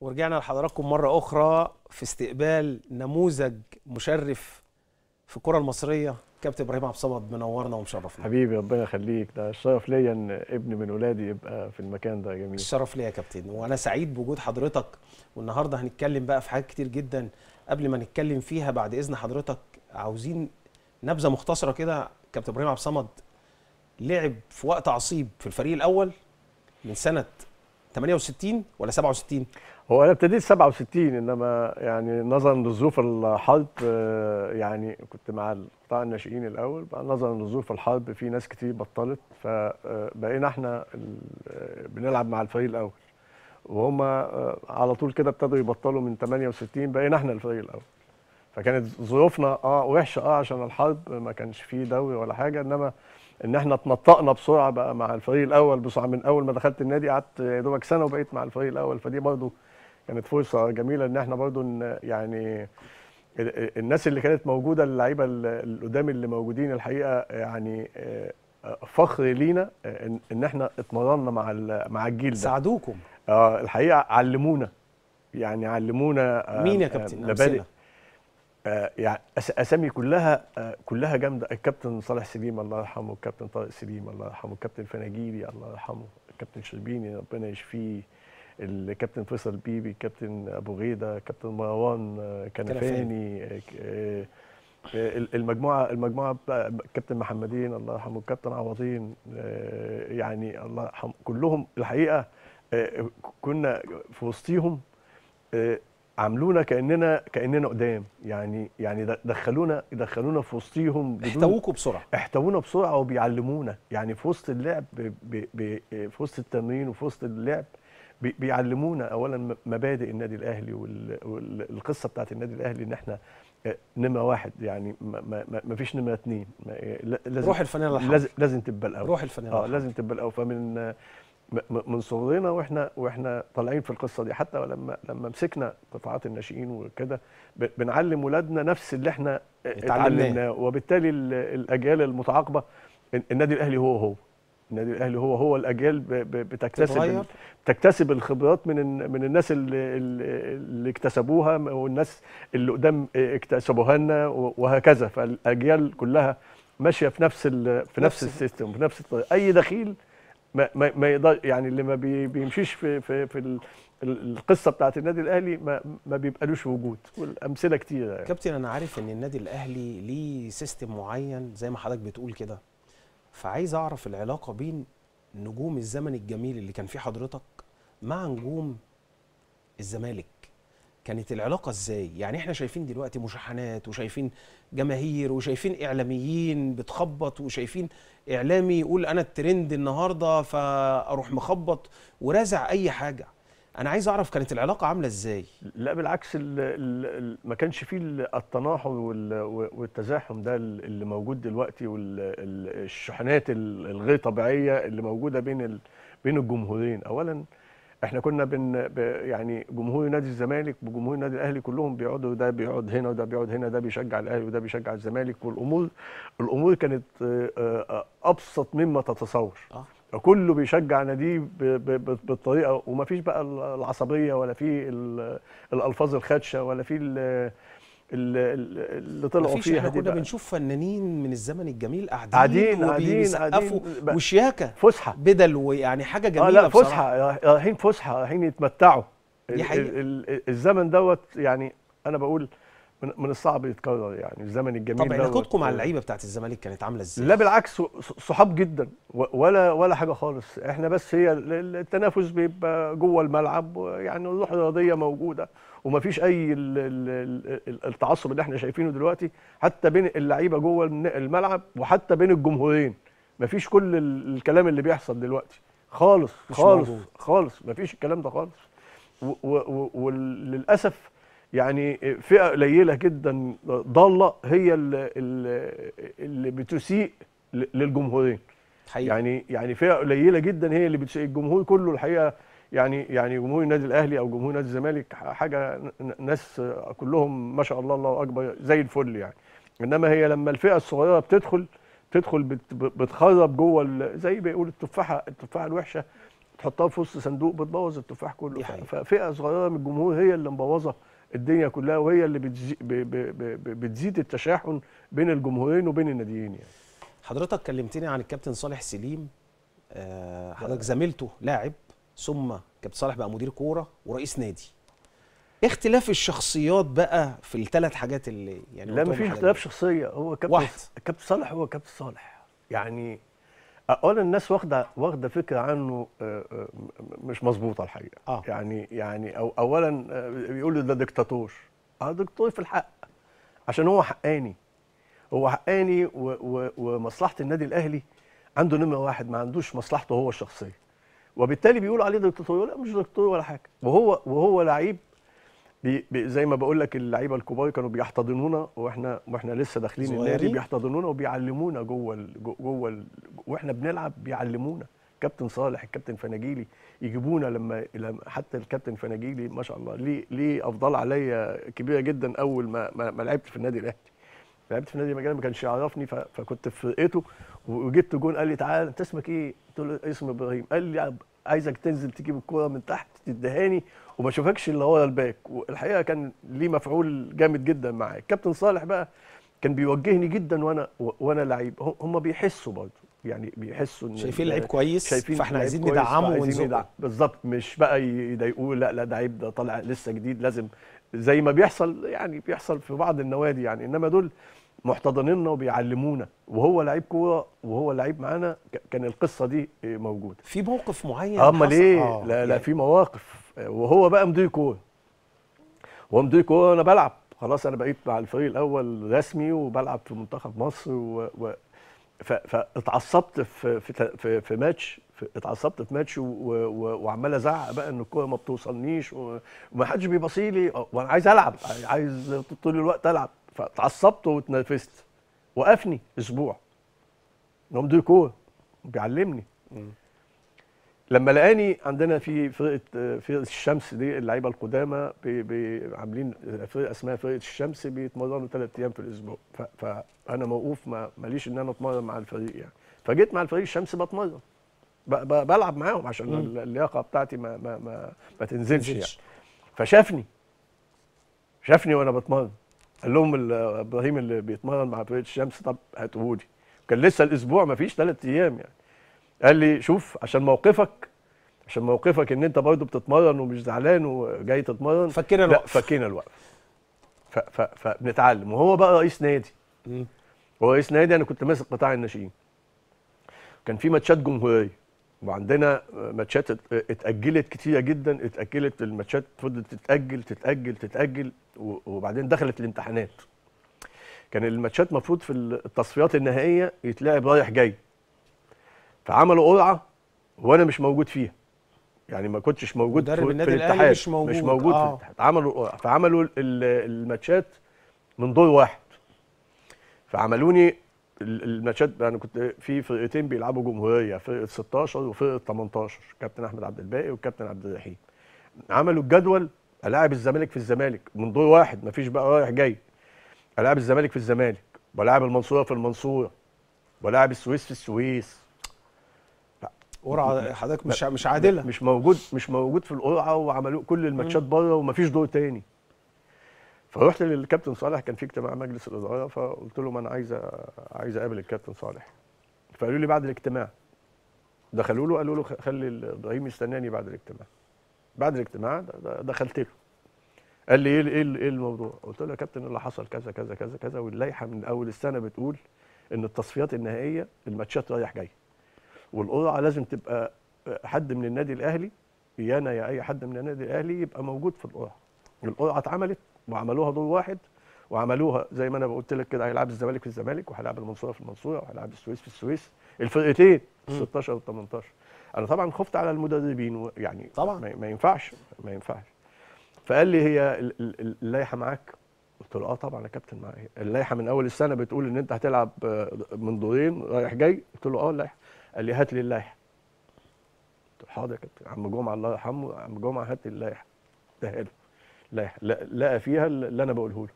ورجعنا لحضراتكم مرة أخرى في استقبال نموذج مشرف في الكرة المصرية كابتن إبراهيم عبد الصمد منورنا ومشرفنا حبيبي ربنا يخليك ده الشرف ليا إن ابن من ولادي يبقى في المكان ده جميل الشرف ليا يا كابتن وأنا سعيد بوجود حضرتك والنهاردة هنتكلم بقى في حاجات كتير جدا قبل ما نتكلم فيها بعد إذن حضرتك عاوزين نبذة مختصرة كده كابتن إبراهيم عبد الصمد لعب في وقت عصيب في الفريق الأول من سنة 68 ولا 67 هو انا ابتديت 67 انما يعني نظرا لظروف الحرب آه، يعني كنت مع قطاع الناشئين الاول بقى نظرا لظروف الحرب في ناس كتير بطلت فبقينا آه، احنا آه، بنلعب مع الفريق الاول وهم على طول كده ابتدوا يبطلوا من 68 بقينا احنا الفريق الاول فكانت ظروفنا اه وحشه اه عشان الحرب ما كانش فيه دوري ولا حاجه انما ان احنا اتنطقنا بسرعه بقى مع الفريق الاول بسرعه من اول ما دخلت النادي قعدت يا دوبك سنه وبقيت مع الفريق الاول فدي برضو كانت فرصه جميله ان احنا برضو يعني الناس اللي كانت موجوده اللعيبه اللي قدام اللي موجودين الحقيقه يعني آه، فخر لينا آه، ان احنا اتمرنا مع مع الجيل ده ساعدوكم اه الحقيقه علمونا يعني علمونا آه، مين يا كابتن مبادئ آه، يعني اسامي كلها آه، كلها جامده الكابتن صالح سليم الله يرحمه الكابتن طارق سليم الله يرحمه الكابتن فناجيلي الله يرحمه الكابتن شربيني ربنا يشفيه الكابتن فيصل بيبي الكابتن ابو غيده الكابتن مروان آه، كنفاني المجموعه المجموعه الكابتن محمدين الله يرحمه الكابتن عوضين يعني الله يرحمه كلهم الحقيقه كنا في وسطيهم عاملونا كاننا كاننا قدام يعني يعني دخلونا دخلونا في وسطيهم احتووكوا بسرعه احتوونا بسرعه وبيعلمونا يعني في وسط اللعب بي بي في وسط التمرين وفي وسط اللعب بي بيعلمونا اولا مبادئ النادي الاهلي والقصه بتاعت النادي الاهلي ان احنا آه، نمره واحد يعني ما, ما, ما فيش نمره اثنين لازم روح الفنان لازم, لازم تبقى الاول روح الفنان اه لازم تبقى الاول فمن من صغرنا واحنا واحنا طالعين في القصه دي حتى لما لما مسكنا قطاعات الناشئين وكده بنعلم ولادنا نفس اللي احنا اتعلمناه وبالتالي الاجيال المتعاقبه النادي الاهلي هو هو النادي الاهلي هو هو الاجيال بتكتسب بتكتسب الخبرات من من الناس اللي, اللي اكتسبوها والناس اللي قدام اكتسبوها لنا وهكذا فالاجيال كلها ماشيه في نفس في نفس, نفس السيستم في نفس اي دخيل ما ما, ما يقدر يعني اللي ما بيمشيش في في في القصه بتاعت النادي الاهلي ما, ما بيبقالوش وجود والامثله كتير يعني. كابتن انا عارف ان النادي الاهلي ليه سيستم معين زي ما حضرتك بتقول كده فعايز اعرف العلاقه بين نجوم الزمن الجميل اللي كان فيه حضرتك مع نجوم الزمالك كانت العلاقه ازاي يعني احنا شايفين دلوقتي مشاحنات وشايفين جماهير وشايفين اعلاميين بتخبط وشايفين اعلامي يقول انا الترند النهارده فاروح مخبط ورازع اي حاجه انا عايز اعرف كانت العلاقه عامله ازاي لا بالعكس الـ الـ ما كانش فيه التناحر والتزاحم ده اللي موجود دلوقتي والشحنات الغير طبيعيه اللي موجوده بين بين الجمهورين اولا احنا كنا بن يعني جمهور نادي الزمالك وجمهور النادي الاهلي كلهم بيقعدوا ده بيقعد هنا وده بيقعد هنا ده بيشجع الاهلي وده بيشجع الزمالك والامور الامور كانت آه، آه، ابسط مما تتصور آه. كله بيشجع ناديه بالطريقه وما فيش بقى العصبيه ولا في الالفاظ الخدشه ولا في اللي طلعوا فيها احنا كنا بنشوف فنانين من الزمن الجميل قاعدين قاعدين قاعدين وشياكه فسحه بدل ويعني حاجه آه، جميله آه لا فسحه رايحين فسحه رايحين يتمتعوا دي حقيقة. الزمن دوت يعني انا بقول من الصعب يتكرر يعني الزمن الجميل طب علاقتكم مع آه. اللعيبه بتاعت الزمالك كانت عامله ازاي؟ لا بالعكس صحاب جدا ولا ولا حاجه خالص احنا بس هي التنافس بيبقى جوه الملعب يعني الروح الرياضيه موجوده ومفيش اي التعصب اللي احنا شايفينه دلوقتي حتى بين اللعيبه جوه الملعب وحتى بين الجمهورين مفيش كل الكلام اللي بيحصل دلوقتي خالص خالص خالص خالص مفيش الكلام ده خالص وللاسف يعني فئه قليله جدا ضاله هي اللي, اللي بتسيء للجمهورين حقيقة. يعني يعني فئه قليله جدا هي اللي بتسيء الجمهور كله الحقيقه يعني يعني جمهور النادي الاهلي او جمهور نادي الزمالك حاجه ناس كلهم ما شاء الله الله اكبر زي الفل يعني انما هي لما الفئه الصغيره بتدخل بتدخل بتخرب جوه زي بيقول التفاحه التفاحه الوحشه تحطها في وسط صندوق بتبوظ التفاح كله ففئه صغيره من الجمهور هي اللي مبوظه الدنيا كلها وهي اللي بتزي بتزيد التشاحن بين الجمهورين وبين الناديين يعني حضرتك كلمتني عن الكابتن صالح سليم آه، حضرتك زميلته لاعب ثم كابتن صالح بقى مدير كوره ورئيس نادي إيه اختلاف الشخصيات بقى في الثلاث حاجات اللي يعني لا مفيش اختلاف شخصيه هو كابتن كابتن صالح هو كابتن صالح يعني اولا الناس واخده واخده فكره عنه آه، آه، مش مظبوطه الحقيقه آه. يعني يعني أو اولا بيقولوا آه، ده دكتاتور اه دكتور في الحق عشان هو حقاني هو حقاني ومصلحه النادي الاهلي عنده نمره واحد ما عندوش مصلحته هو الشخصيه وبالتالي بيقولوا عليه دكتاتور لا مش دكتاتور ولا حاجه وهو وهو لعيب بي بي زي ما بقول لك اللعيبه الكبار كانوا بيحتضنونا واحنا واحنا لسه داخلين النادي بيحتضنونا وبيعلمونا جوه الـ جوه الـ واحنا بنلعب بيعلمونا كابتن صالح الكابتن فناجيلي يجيبونا لما حتى الكابتن فناجيلي ما شاء الله ليه ليه افضال عليا كبيره جدا اول ما ما, ما لعبت في النادي الاهلي لعبت في النادي ما كانش يعرفني فكنت في فرقته وجبت جون قال لي تعال انت اسمك ايه؟ قلت له اسمي ابراهيم قال لي عايزك تنزل تجيب الكوره من تحت تدهاني وما اشوفكش اللي هو الباك والحقيقه كان ليه مفعول جامد جدا معايا كابتن صالح بقى كان بيوجهني جدا وانا وانا لعيب هم بيحسوا برضه يعني بيحسوا ان شايفين لعيب كويس شايفين فاحنا عايزين ندعمه ونزقه بالظبط مش بقى يضايقوه لا لا ده عيب ده طالع لسه جديد لازم زي ما بيحصل يعني بيحصل في بعض النوادي يعني انما دول محتضنينا وبيعلمونا وهو لعيب كوره وهو لعيب معانا كان القصه دي آه، موجوده في موقف معين اما ليه آه. لا لا يعني في مواقف آه، وهو بقى مدير كوره هو مدير كوره انا بلعب خلاص انا بقيت مع الفريق الاول رسمي وبلعب في منتخب مصر و... و... فاتعصبت في في في, في ماتش اتعصبت في ماتش وعمال ازعق بقى ان الكوره ما بتوصلنيش وما حدش بيبصيلي لي آه، وانا عايز العب عايز طول الوقت العب فتعصبت واتنرفزت وقفني اسبوع نوم دو كور بيعلمني لما لقاني عندنا في فرقه فرقه الشمس دي اللعيبه القدامى عاملين فرقه اسمها فرقه الشمس بيتمرنوا ثلاث ايام في الاسبوع فانا موقوف ما ماليش ان انا اتمرن مع الفريق يعني فجيت مع الفريق الشمس بتمرن بلعب معاهم عشان اللياقه بتاعتي ما ما ما, ما تنزلش يعني فشافني شافني وانا بتمرن قال لهم ابراهيم اللي بيتمرن مع فرقه الشمس طب هاتوه لي كان لسه الاسبوع ما فيش ثلاث ايام يعني قال لي شوف عشان موقفك عشان موقفك ان انت برضه بتتمرن ومش زعلان وجاي تتمرن فكينا الوقف فكينا الوقف فبنتعلم وهو بقى رئيس نادي هو رئيس نادي انا كنت ماسك قطاع الناشئين كان في ماتشات جمهوريه وعندنا ماتشات اتاجلت كتير جدا اتاجلت الماتشات فضلت تتاجل تتاجل تتاجل وبعدين دخلت الامتحانات كان الماتشات المفروض في التصفيات النهائيه يتلعب رايح جاي فعملوا قرعه وانا مش موجود فيها يعني ما كنتش موجود في, النادي الاتحاد مش موجود, مش موجود آه. في الاتحاد عملوا القرعه فعملوا الماتشات من دور واحد فعملوني الماتشات انا كنت في فرقتين بيلعبوا جمهوريه فرقه 16 وفرقه 18 كابتن احمد عبد الباقي والكابتن عبد الرحيم عملوا الجدول الاعب الزمالك في الزمالك من دور واحد مفيش بقى رايح جاي الاعب الزمالك في الزمالك ولاعب المنصوره في المنصوره ولاعب السويس في السويس قرعه حضرتك مش مش عادله مش موجود مش موجود في القرعه وعملوا كل الماتشات بره ومفيش دور تاني فروحت للكابتن صالح كان في اجتماع مجلس الاداره فقلت لهم انا عايز عايز اقابل الكابتن صالح فقالوا لي بعد الاجتماع دخلوا له قالوا له خلي ابراهيم يستناني بعد الاجتماع بعد الاجتماع دخلت له قال لي ايه ايه ايه الموضوع؟ قلت له يا كابتن اللي حصل كذا كذا كذا كذا واللائحه من اول السنه بتقول ان التصفيات النهائيه الماتشات رايح جاي والقرعه لازم تبقى حد من النادي الاهلي يانا يا اي حد من النادي الاهلي يبقى موجود في القرعه القرعه اتعملت وعملوها دور واحد وعملوها زي ما انا قلت لك كده هيلعب الزمالك في الزمالك وهيلعب المنصوره في المنصوره وهيلعب السويس في السويس الفرقتين ال 16 وال 18 انا طبعا خفت على المدربين يعني طبعا ما ينفعش ما ينفعش فقال لي هي اللائحه معاك قلت له اه طبعا يا كابتن معايا اللائحه من اول السنه بتقول ان انت هتلعب آه، من دورين رايح جاي قلت له اه اللائحه قال لي هات لي اللائحه قلت له حاضر يا كابتن عم جمعه الله يرحمه عم جمعه هات لي اللائحه ده لقى فيها اللي انا بقوله له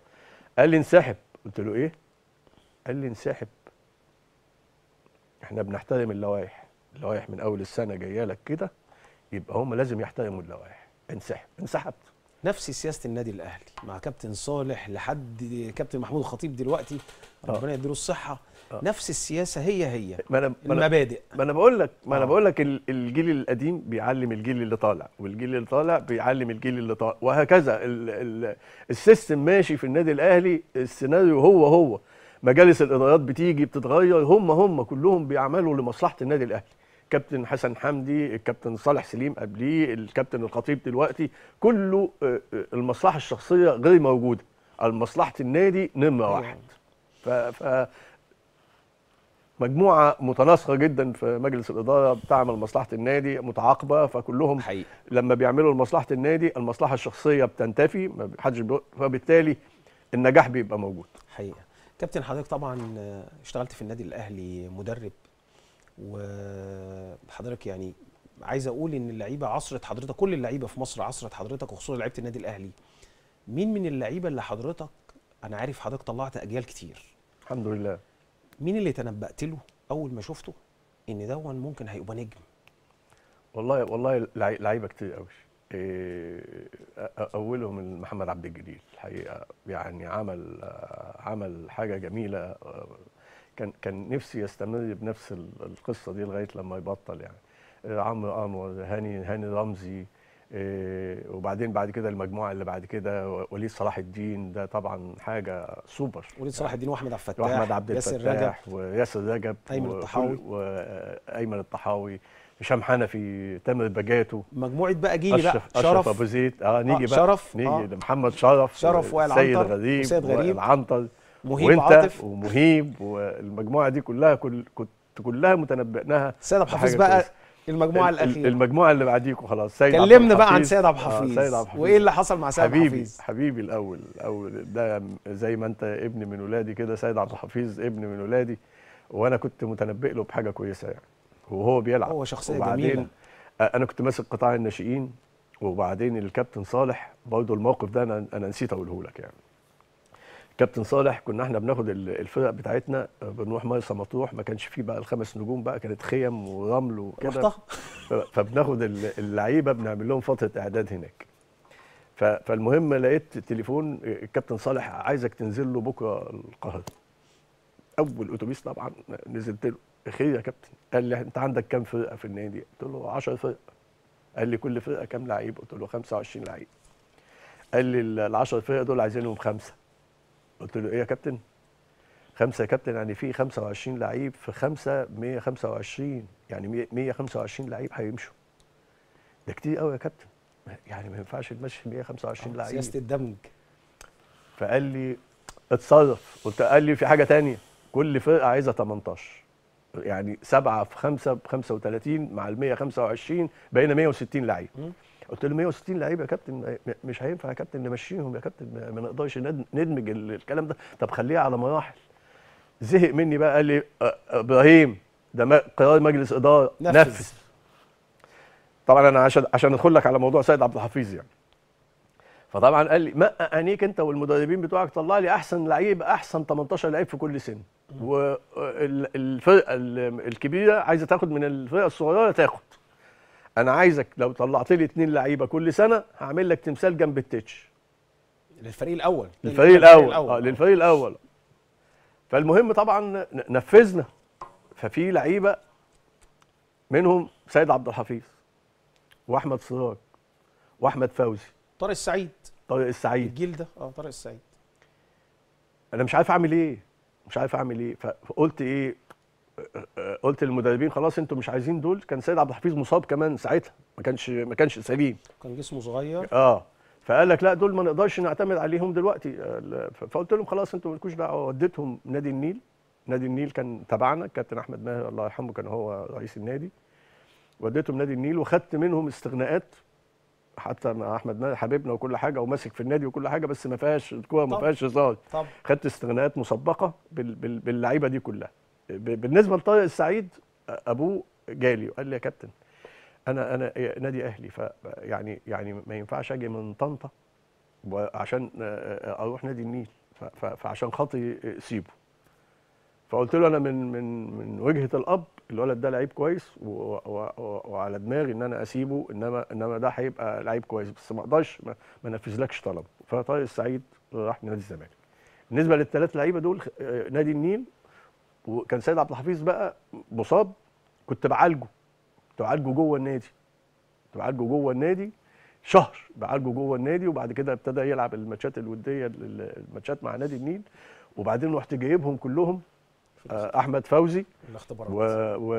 قال لي انسحب قلت له ايه قال لي انسحب احنا بنحترم اللوائح اللوائح من اول السنه جايه لك كده يبقى هم لازم يحترموا اللوائح انسحب انسحبت نفس سياسه النادي الاهلي مع كابتن صالح لحد كابتن محمود الخطيب دلوقتي آه. ربنا يديله الصحه آه. نفس السياسه هي هي ما أنا المبادئ ما انا بقول لك ما انا آه. بقول لك الجيل القديم بيعلم الجيل اللي طالع والجيل اللي طالع بيعلم الجيل اللي طالع وهكذا السيستم ماشي في النادي الاهلي السيناريو هو هو مجالس الادارات بتيجي بتتغير هم هم كلهم بيعملوا لمصلحه النادي الاهلي الكابتن حسن حمدي الكابتن صالح سليم قبليه الكابتن الخطيب دلوقتي كله آه، آه، المصلحه الشخصيه غير موجوده مصلحه النادي نمره أيوة. واحد ف, ف مجموعه متناسقه جدا في مجلس الاداره بتعمل مصلحه النادي متعاقبه فكلهم حقيقي. لما بيعملوا مصلحه النادي المصلحه الشخصيه بتنتفي فبالتالي النجاح بيبقى موجود حقيقه كابتن حضرتك طبعا آه، اشتغلت في النادي الاهلي مدرب وحضرتك يعني عايز اقول ان اللعيبه عصرت حضرتك كل اللعيبه في مصر عصرت حضرتك وخصوصا لعيبه النادي الاهلي مين من اللعيبه اللي حضرتك انا عارف حضرتك طلعت اجيال كتير الحمد لله مين اللي تنبأت له اول ما شفته ان دون ممكن هيبقى نجم والله والله لعيبه كتير قوي إيه، اولهم محمد عبد الجليل الحقيقه يعني عمل عمل حاجه جميله كان كان نفسي يستمر بنفس القصه دي لغايه لما يبطل يعني آه، عمرو انور هاني هاني رمزي آه، وبعدين بعد كده المجموعه اللي بعد كده وليد صلاح الدين ده طبعا حاجه سوبر وليد صلاح الدين واحمد عبد الفتاح واحمد عبد الفتاح وياسر رجب ايمن الطحاوي وايمن الطحاوي هشام حنفي تامر بجاتو مجموعه بقى جيلي بقى شرف ابو زيد اه نيجي آه بقى شرف نيجي آه محمد شرف شرف وائل عنتر سيد غريب وائل عنتر مهيب وانت عاطف ومهيب والمجموعه دي كلها كل كنت كلها متنبئناها سيد عبد الحفيظ بقى المجموعه الاخيره المجموعه اللي بعديكوا خلاص سيد كلمنا بقى عن آه، سيد عبد الحفيظ آه وايه اللي حصل مع سيد عبد الحفيظ حبيبي الاول اول ده زي ما انت ابن من ولادي كده سيد عبد الحفيظ ابن من ولادي وانا كنت متنبئ له بحاجه كويسه يعني وهو بيلعب هو شخصيه وبعدين جميله آه، انا كنت ماسك قطاع الناشئين وبعدين الكابتن صالح برضه الموقف ده انا انا نسيت اقوله لك يعني كابتن صالح كنا احنا بناخد الفرق بتاعتنا بنروح مرسى مطروح ما كانش فيه بقى الخمس نجوم بقى كانت خيم ورمل وكده فبناخد اللعيبه بنعمل لهم فتره اعداد هناك فالمهم لقيت تليفون الكابتن صالح عايزك تنزل له بكره القاهره اول اتوبيس طبعا نزلت له خير يا كابتن قال لي انت عندك كام فرقه في النادي قلت له 10 فرقه قال لي كل فرقه كام لعيب قلت له 25 لعيب قال لي ال 10 فرقه دول عايزينهم خمسه قلت له ايه يا كابتن؟ خمسة يا كابتن يعني في 25 لعيب في خمسة 125 يعني 125 لعيب هيمشوا ده كتير قوي يا كابتن يعني ما ينفعش تمشي 125 آه، لعيب سياسة الدمج فقال لي اتصرف قلت قال لي في حاجة ثانيه كل فرقة عايزة 18 يعني سبعة في خمسة ب 35 مع ال 125 بقينا 160 لعيب قلت له 160 لعيب يا كابتن مش هينفع يا كابتن نمشيهم يا كابتن ما نقدرش ندمج الكلام ده طب خليها على مراحل زهق مني بقى قال لي ابراهيم ده قرار مجلس اداره نفس طبعا انا عشان عشان ادخل لك على موضوع سيد عبد الحفيظ يعني فطبعا قال لي ما انيك انت والمدربين بتوعك طلع لي احسن لعيب احسن 18 لعيب في كل سن والفرقه الكبيره عايزه تاخد من الفرقه الصغيره تاخد انا عايزك لو طلعت لي اتنين لعيبه كل سنه هعمل لك تمثال جنب التتش للفريق الاول للفريق الاول اه للفريق الاول فالمهم طبعا نفذنا ففي لعيبه منهم سيد عبد الحفيظ واحمد سراج واحمد فوزي طارق السعيد طارق السعيد الجيل ده اه طارق السعيد انا مش عارف اعمل ايه مش عارف اعمل ايه فقلت ايه قلت للمدربين خلاص انتوا مش عايزين دول كان سيد عبد الحفيظ مصاب كمان ساعتها ما كانش ما كانش سليم كان جسمه صغير اه فقال لك لا دول ما نقدرش نعتمد عليهم دلوقتي فقلت لهم خلاص انتوا مالكوش دعوه وديتهم نادي النيل نادي النيل كان تبعنا الكابتن احمد ماهر الله يرحمه كان هو رئيس النادي وديتهم نادي النيل وخدت منهم استغناءات حتى مع احمد ماهر حبيبنا وكل حاجه وماسك في النادي وكل حاجه بس ما فيهاش الكوره ما فيهاش هزار خدت استغناءات مسبقه باللعيبه دي كلها بالنسبه لطارق السعيد ابوه جالي وقال لي يا كابتن انا انا نادي اهلي ف يعني يعني ما ينفعش اجي من طنطا وعشان آه، آه، اروح نادي النيل فعشان خاطري سيبه فقلت له انا من من من وجهه الاب الولد ده لعيب كويس وعلى دماغي ان انا اسيبه انما انما ده هيبقى لعيب كويس بس ما اقدرش ما انفذلكش طلبه فطارق السعيد راح نادي الزمالك بالنسبه للثلاث لعيبه دول آه، نادي النيل وكان سيد عبد الحفيظ بقى مصاب كنت بعالجه كنت بعالجه جوه النادي كنت بعالجه جوه النادي شهر بعالجه جوه النادي وبعد كده ابتدى يلعب الماتشات الوديه الماتشات مع نادي النيل وبعدين رحت جايبهم كلهم آه، احمد فوزي و... و...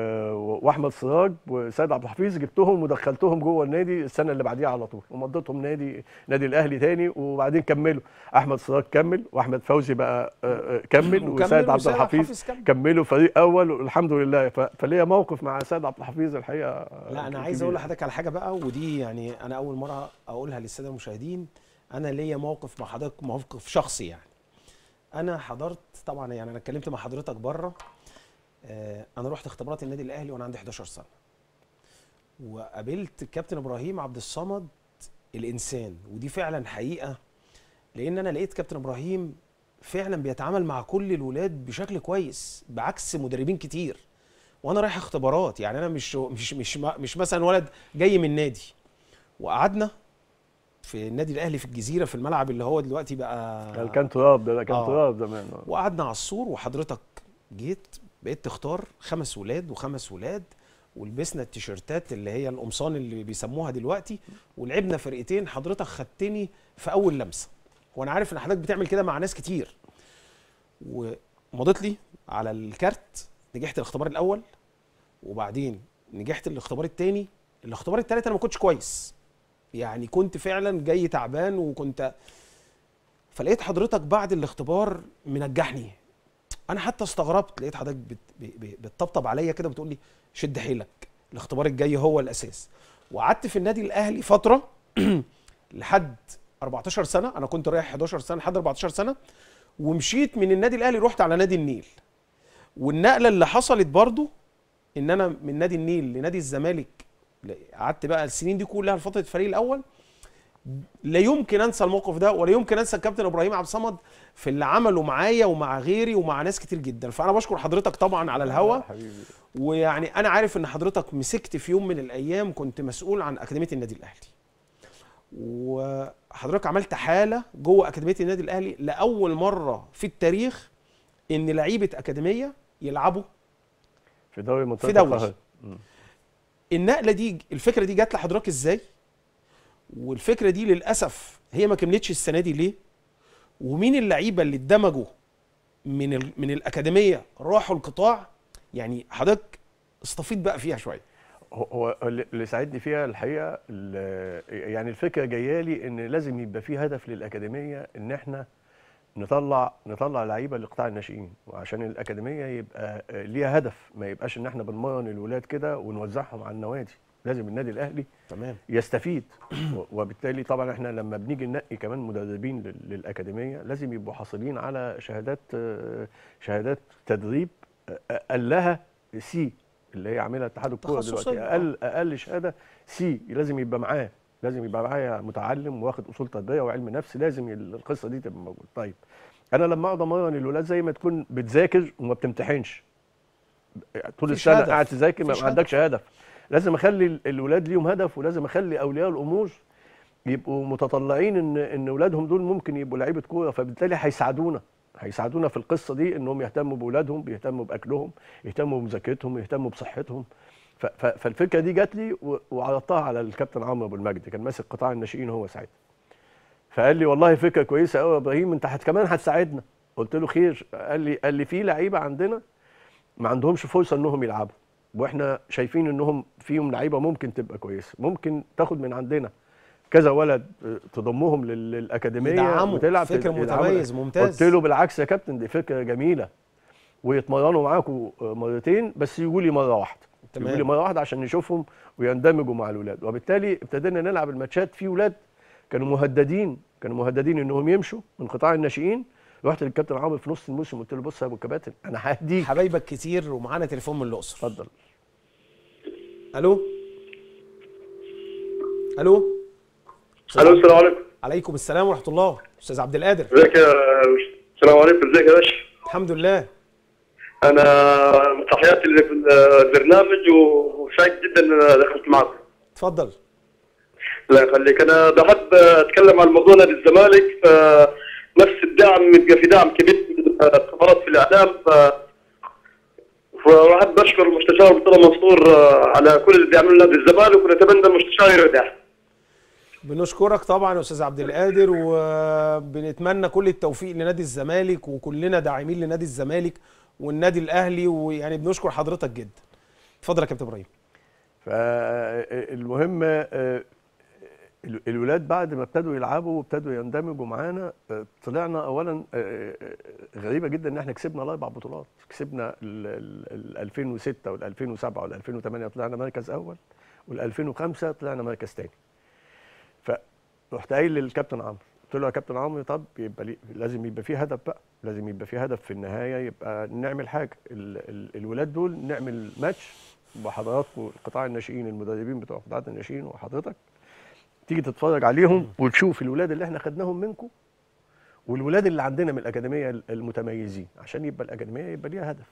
واحمد سراج وسيد عبد الحفيظ جبتهم ودخلتهم جوه النادي السنه اللي بعديها على طول ومضيتهم نادي نادي الاهلي تاني وبعدين كملوا احمد سراج كمل واحمد فوزي بقى آه، آه، كمل وسيد عبد الحفيظ كملوا فريق اول والحمد لله ف... فليا موقف مع سيد عبد الحفيظ الحقيقه لا انا عايز اقول لحضرتك على حاجه بقى ودي يعني انا اول مره اقولها للساده المشاهدين انا ليا موقف مع حضرتك موقف شخصي يعني انا حضرت طبعا يعني انا اتكلمت مع حضرتك بره آه، انا رحت اختبارات النادي الاهلي وانا عندي 11 سنه وقابلت الكابتن ابراهيم عبد الصمد الانسان ودي فعلا حقيقه لان انا لقيت كابتن ابراهيم فعلا بيتعامل مع كل الولاد بشكل كويس بعكس مدربين كتير وانا رايح اختبارات يعني انا مش مش مش مش مثلا ولد جاي من نادي وقعدنا في النادي الاهلي في الجزيره في الملعب اللي هو دلوقتي بقى كان تراب ده, ده كان آه. تراب زمان وقعدنا على السور وحضرتك جيت بقيت تختار خمس ولاد وخمس ولاد ولبسنا التيشيرتات اللي هي القمصان اللي بيسموها دلوقتي ولعبنا فرقتين حضرتك خدتني في اول لمسه وانا عارف ان حضرتك بتعمل كده مع ناس كتير ومضيت لي على الكارت نجحت الاختبار الاول وبعدين نجحت الاختبار الثاني الاختبار الثالث انا ما كنتش كويس يعني كنت فعلا جاي تعبان وكنت فلقيت حضرتك بعد الاختبار منجحني انا حتى استغربت لقيت حضرتك بتطبطب عليا كده بتقول لي شد حيلك الاختبار الجاي هو الاساس وقعدت في النادي الاهلي فتره لحد 14 سنه انا كنت رايح 11 سنه لحد 14 سنه ومشيت من النادي الاهلي رحت على نادي النيل والنقله اللي حصلت برضو ان انا من نادي النيل لنادي الزمالك قعدت بقى السنين دي كلها لفتره الفريق الاول لا يمكن انسى الموقف ده ولا يمكن انسى الكابتن ابراهيم عبد الصمد في اللي عمله معايا ومع غيري ومع ناس كتير جدا فانا بشكر حضرتك طبعا على الهوا ويعني انا عارف ان حضرتك مسكت في يوم من الايام كنت مسؤول عن اكاديميه النادي الاهلي وحضرتك عملت حاله جوه اكاديميه النادي الاهلي لاول مره في التاريخ ان لعيبه اكاديميه يلعبوا في دوري منتخب في دوري النقله دي الفكره دي جت لحضرتك ازاي والفكره دي للاسف هي ما كملتش السنه دي ليه ومين اللعيبه اللي اندمجوا من من الاكاديميه راحوا القطاع يعني حضرتك استفيد بقى فيها شويه هو اللي ساعدني فيها الحقيقه يعني الفكره جايه لي ان لازم يبقى في هدف للاكاديميه ان احنا نطلع نطلع لعيبه لقطاع الناشئين وعشان الاكاديميه يبقى آه، ليها هدف ما يبقاش ان احنا بنمرن الولاد كده ونوزعهم على النوادي لازم النادي الاهلي تمام يستفيد وبالتالي طبعا احنا لما بنيجي ننقي كمان مدربين للاكاديميه لازم يبقوا حاصلين على شهادات آه، شهادات تدريب آه، لها سي اللي هي عاملها اتحاد الكوره دلوقتي اقل اقل شهاده سي لازم يبقى معاه لازم يبقى معايا متعلم واخد اصول تربيه وعلم نفس لازم القصه دي تبقى موجوده طيب انا لما اقعد امرن الولاد زي ما تكون بتذاكر وما بتمتحنش طول السنه قاعد تذاكر ما عندكش هدف لازم اخلي الولاد ليهم هدف ولازم اخلي اولياء الامور يبقوا متطلعين ان ان اولادهم دول ممكن يبقوا لعيبه كوره فبالتالي هيساعدونا هيساعدونا في القصه دي انهم يهتموا باولادهم بيهتموا باكلهم يهتموا بمذاكرتهم يهتموا بصحتهم فالفكره دي جات لي وعرضتها على الكابتن عمرو ابو المجد كان ماسك قطاع الناشئين هو ساعتها فقال لي والله فكره كويسه قوي يا ابراهيم انت حت كمان هتساعدنا قلت له خير قال لي قال لي في لعيبه عندنا ما عندهمش فرصه انهم يلعبوا واحنا شايفين انهم فيهم لعيبه ممكن تبقى كويسه ممكن تاخد من عندنا كذا ولد آه، تضمهم للاكاديميه يدعموا وتلعب فكر متميز ممتاز قلت له بالعكس يا كابتن دي فكره جميله ويتمرنوا معاكم آه، مرتين بس يجوا لي مره واحده تمام يقول لي مره واحده عشان نشوفهم ويندمجوا مع الاولاد وبالتالي ابتدينا نلعب الماتشات في اولاد كانوا مهددين كانوا مهددين انهم يمشوا من قطاع الناشئين رحت للكابتن عمرو في نص الموسم قلت له بص يا ابو الكباتن انا ههديك حبايبك كتير ومعانا تليفون من الاقصر اتفضل الو الو الو السلام عليكم عليكم السلام ورحمه الله استاذ عبد القادر ازيك يا السلام عليكم ازيك يا باشا الحمد لله انا تحياتي للبرنامج وسعيد جدا ان دخلت معك تفضل الله يخليك انا بحب اتكلم عن موضوع نادي الزمالك نفس الدعم يبقى في دعم كبير من الخبرات في الاعلام وأحب أشكر المستشار مرتضى منصور على كل اللي بيعمله نادي الزمالك ونتمنى المستشار يرتاح. بنشكرك طبعا يا استاذ عبد القادر وبنتمنى كل التوفيق لنادي الزمالك وكلنا داعمين لنادي الزمالك والنادي الاهلي ويعني بنشكر حضرتك جدا اتفضل يا كابتن ابراهيم فالمهم آه، الولاد بعد ما ابتدوا يلعبوا وابتدوا يندمجوا معانا آه، طلعنا اولا آه، غريبه جدا ان احنا كسبنا الاربع بطولات كسبنا ال 2006 وال 2007 وال 2008 طلعنا مركز اول وال 2005 طلعنا مركز ثاني فرحت قايل للكابتن عمرو قلت له يا كابتن عمرو طب يبقى لازم يبقى في هدف بقى لازم يبقى في هدف في النهايه يبقى نعمل حاجه ال ال الولاد دول نعمل ماتش بحضراتكم قطاع الناشئين المدربين بتوع قطاع الناشئين وحضرتك تيجي تتفرج عليهم وتشوف الولاد اللي احنا خدناهم منكم والولاد اللي عندنا من الاكاديميه المتميزين عشان يبقى الاكاديميه يبقى ليها هدف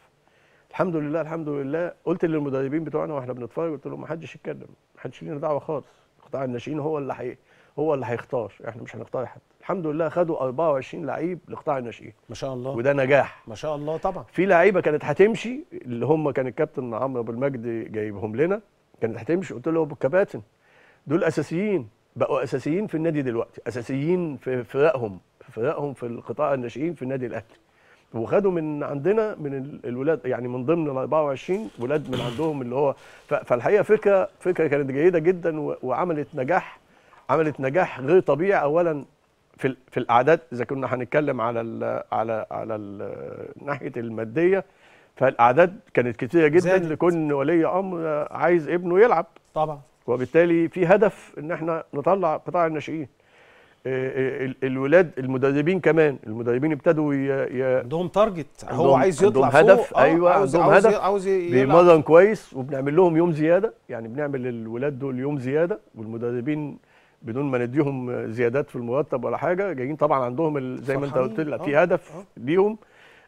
الحمد لله الحمد لله قلت للمدربين بتوعنا واحنا بنتفرج قلت لهم ما حدش يتكلم ما حدش لينا دعوه خالص قطاع الناشئين هو اللي حي... هو اللي هيختار احنا مش هنختار حد الحمد لله خدوا 24 لعيب لقطاع الناشئين ما شاء الله وده نجاح ما شاء الله طبعا في لعيبه كانت هتمشي اللي هم كان الكابتن عمرو ابو المجد جايبهم لنا كانت هتمشي قلت له كباتن دول اساسيين بقوا اساسيين في النادي دلوقتي اساسيين في فرقهم في فرقهم في القطاع الناشئين في النادي الاهلي وخدوا من عندنا من الولاد يعني من ضمن ال 24 ولاد من عندهم اللي هو فالحقيقه فكره فكره كانت جيده جدا وعملت نجاح عملت نجاح غير طبيعي اولا في في الاعداد اذا كنا هنتكلم على الـ على على ناحيه الماديه فالاعداد كانت كتيره جدا زادت. لكون ولي امر عايز ابنه يلعب طبعا وبالتالي في هدف ان احنا نطلع قطاع الناشئين آه، آه، الولاد المدربين كمان المدربين ابتدوا ي... عندهم تارجت هو عايز يطلع عندهم هدف فوق. آه، ايوه عاوز عندهم عاوز هدف عاوز بيمرن كويس وبنعمل لهم يوم زياده يعني بنعمل للولاد دول يوم زياده والمدربين بدون ما نديهم زيادات في المرتب ولا حاجه جايين طبعا عندهم زي ما انت قلت لك في اه، هدف اه. ليهم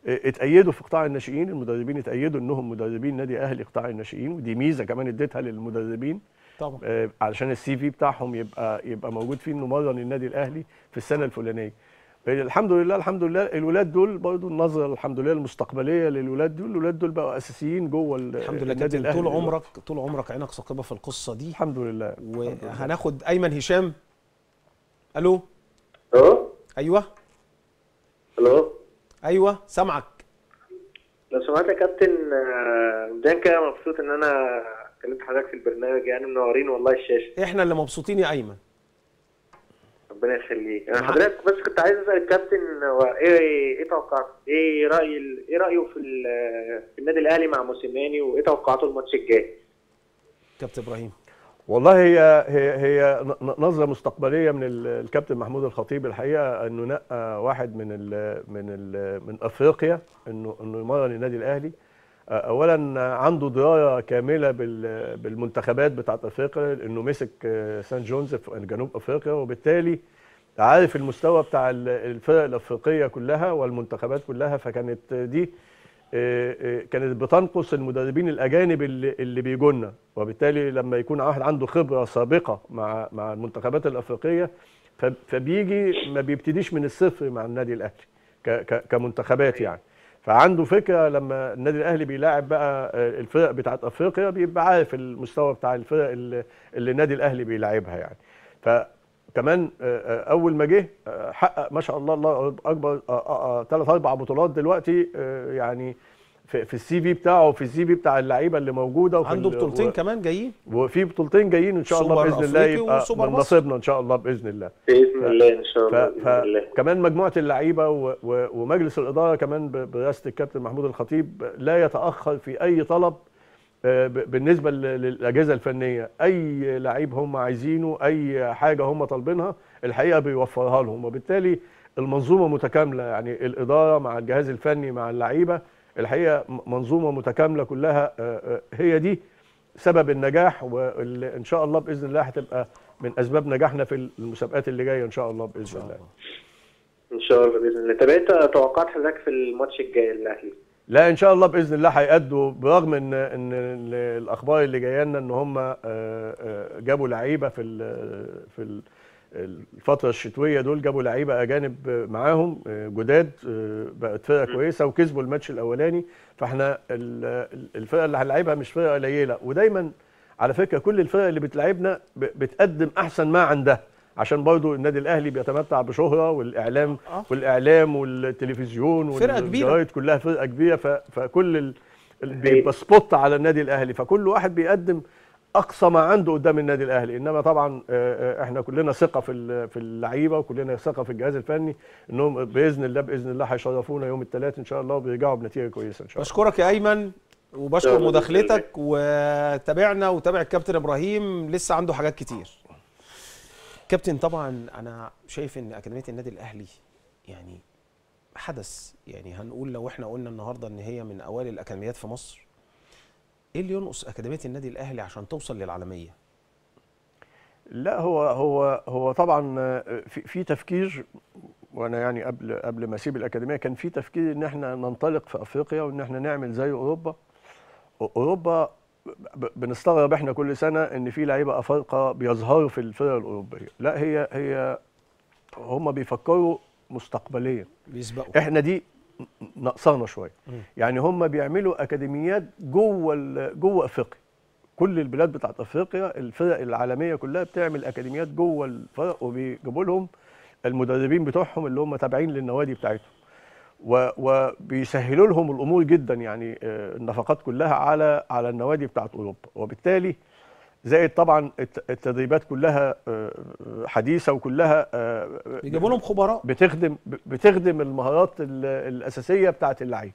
اتأيدوا في قطاع الناشئين المدربين اتأيدوا انهم مدربين نادي اهلي قطاع الناشئين ودي ميزه كمان اديتها للمدربين طبعا علشان السي في بتاعهم يبقى يبقى موجود فيه انه مرن النادي الاهلي في السنه الفلانيه الحمد لله الحمد لله الولاد دول برضه النظره الحمد لله المستقبليه للولاد دول الولاد دول بقوا اساسيين جوه الحمد لله النادي الاهلي طول عمرك طول عمرك عينك ثاقبه في القصه دي الحمد لله وهناخد ايمن هشام الو الو ايوه الو ايوه سامعك لو سمعت يا كابتن مبدئيا آه، كده مبسوط ان انا كلمت حضرتك في البرنامج يعني منورين والله الشاشه احنا اللي مبسوطين يا ايمن ربنا يخليك انا نعم. حضرتك بس كنت عايز اسال الكابتن هو ايه ايه توقعات ايه راي ايه رايه في في النادي الاهلي مع موسيماني وايه توقعاته الماتش الجاي كابتن ابراهيم والله هي هي هي نظره مستقبليه من الكابتن محمود الخطيب الحقيقه انه نقى واحد من الـ من الـ من افريقيا انه انه يمرن النادي الاهلي اولا عنده درايه كامله بالمنتخبات بتاعت افريقيا لانه مسك آه، سان جونز في جنوب افريقيا وبالتالي عارف المستوى بتاع الفرق الافريقيه كلها والمنتخبات كلها فكانت دي آه، آه، كانت بتنقص المدربين الاجانب اللي, بيجونا وبالتالي لما يكون واحد عنده خبره سابقه مع مع المنتخبات الافريقيه فبيجي ما بيبتديش من الصفر مع النادي الاهلي كمنتخبات يعني فعنده فكره لما النادي الاهلي بيلاعب بقى آه، الفرق بتاعت افريقيا بيبقى عارف المستوى بتاع الفرق اللي, اللي النادي الاهلي بيلاعبها يعني فكمان آه، آه، اول ما جه حقق ما شاء الله الله اكبر ثلاث اربع بطولات دلوقتي يعني في, في السي في بتاعه وفي السي في بتاع اللعيبه اللي موجوده وفي عنده بطولتين و... كمان جايين وفي بطولتين جايين ان شاء الله باذن الله يبقى من نصيبنا ان شاء الله باذن الله باذن الله ان شاء الله ف... باذن الله كمان مجموعه اللعيبه و... و... ومجلس الاداره كمان برئاسه الكابتن محمود الخطيب لا يتاخر في اي طلب آه، بالنسبه للاجهزه الفنيه اي لعيب هم عايزينه اي حاجه هم طالبينها الحقيقه بيوفرها لهم وبالتالي المنظومه متكامله يعني الاداره مع الجهاز الفني مع اللعيبه الحقيقه منظومه متكامله كلها آه، آه، هي دي سبب النجاح واللي ان شاء الله باذن الله هتبقى من اسباب نجاحنا في المسابقات اللي جايه ان شاء الله باذن إن شاء الله. ان شاء الله باذن الله، طب انت توقعات حضرتك في الماتش الجاي للاهلي؟ لا ان شاء الله باذن الله هيأدوا برغم ان ان الاخبار اللي جايه لنا ان هم آه، جابوا لعيبه في في ال الفتره الشتويه دول جابوا لعيبه اجانب معاهم آه، جداد آه، بقت فرقه كويسه وكسبوا الماتش الاولاني فاحنا الفرقه اللي هنلعبها مش فرقه قليله ودايما على فكره كل الفرق اللي بتلعبنا بتقدم احسن ما عندها عشان برضه النادي الاهلي بيتمتع بشهره والاعلام آه، والاعلام والتلفزيون والجرايد كلها فرقه كبيره فكل ال... إيه. بيبقى سبوت على النادي الاهلي فكل واحد بيقدم اقصى ما عنده قدام النادي الاهلي انما طبعا آه، آه، احنا كلنا ثقه في في اللعيبه وكلنا ثقه في الجهاز الفني انهم باذن الله باذن الله هيشرفونا يوم الثلاث ان شاء الله وبيرجعوا بنتيجه كويسه ان شاء الله بشكرك يا ايمن وبشكر مداخلتك وتابعنا وتابع الكابتن ابراهيم لسه عنده حاجات كتير كابتن طبعا انا شايف ان اكاديميه النادي الاهلي يعني حدث يعني هنقول لو احنا قلنا النهارده ان هي من اوائل الاكاديميات في مصر ايه اللي ينقص اكاديميه النادي الاهلي عشان توصل للعالميه لا هو هو هو طبعا آه، في, في تفكير وانا يعني قبل قبل ما اسيب الاكاديميه كان في تفكير ان احنا ننطلق في افريقيا وان احنا نعمل زي اوروبا اوروبا بنستغرب احنا كل سنه ان في لعيبه افارقه بيظهروا في الفرق الاوروبيه لا هي هي هم بيفكروا مستقبليا بيسبقوا احنا دي ناقصانا شويه يعني هم بيعملوا اكاديميات جوه جوه افريقيا كل البلاد بتاعت افريقيا الفرق العالميه كلها بتعمل اكاديميات جوه الفرق وبيجيبوا لهم المدربين بتوعهم اللي هم تابعين للنوادي بتاعتهم وبيسهلوا لهم الامور جدا يعني آه، النفقات كلها على على النوادي بتاعت اوروبا وبالتالي زائد طبعا التدريبات كلها آه، حديثه وكلها آه، بيجيبوا لهم خبراء بتخدم بتخدم المهارات الاساسيه بتاعه اللعيب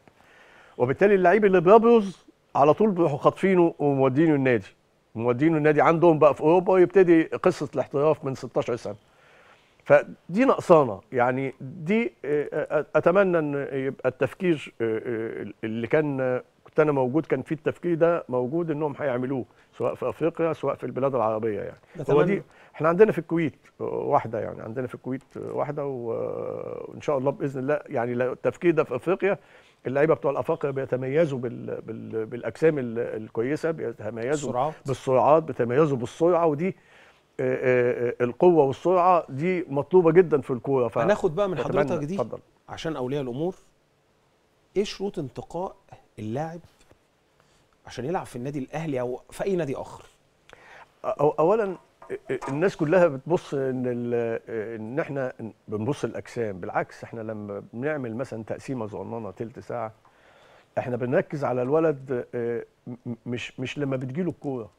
وبالتالي اللعيب اللي بيبرز على طول بيروحوا خاطفينه ومودينه النادي مودينه النادي عندهم بقى في اوروبا ويبتدي قصه الاحتراف من 16 سنه فدي نقصانه يعني دي آه، اتمنى ان يبقى التفكير اللي كان كنت انا موجود كان في التفكير ده موجود انهم هيعملوه سواء في افريقيا سواء في البلاد العربيه يعني هو دي احنا عندنا في الكويت واحده يعني عندنا في الكويت واحده وان شاء الله باذن الله يعني التفكير ده في افريقيا اللعيبه بتوع الافاق بيتميزوا بال... بال... بالاجسام الكويسه بيتميزوا السرعات. بالسرعات بيتميزوا بالسرعه ودي القوه والسرعه دي مطلوبه جدا في الكوره ف... هناخد بقى من حضرتك دي فضل. عشان اولياء الامور ايه شروط انتقاء اللاعب عشان يلعب في النادي الاهلي او في اي نادي اخر اولا الناس كلها بتبص ان ان احنا بنبص الاجسام بالعكس احنا لما بنعمل مثلا تقسيمه صغننه ثلث ساعه احنا بنركز على الولد آه، مش مش لما بتجيله الكوره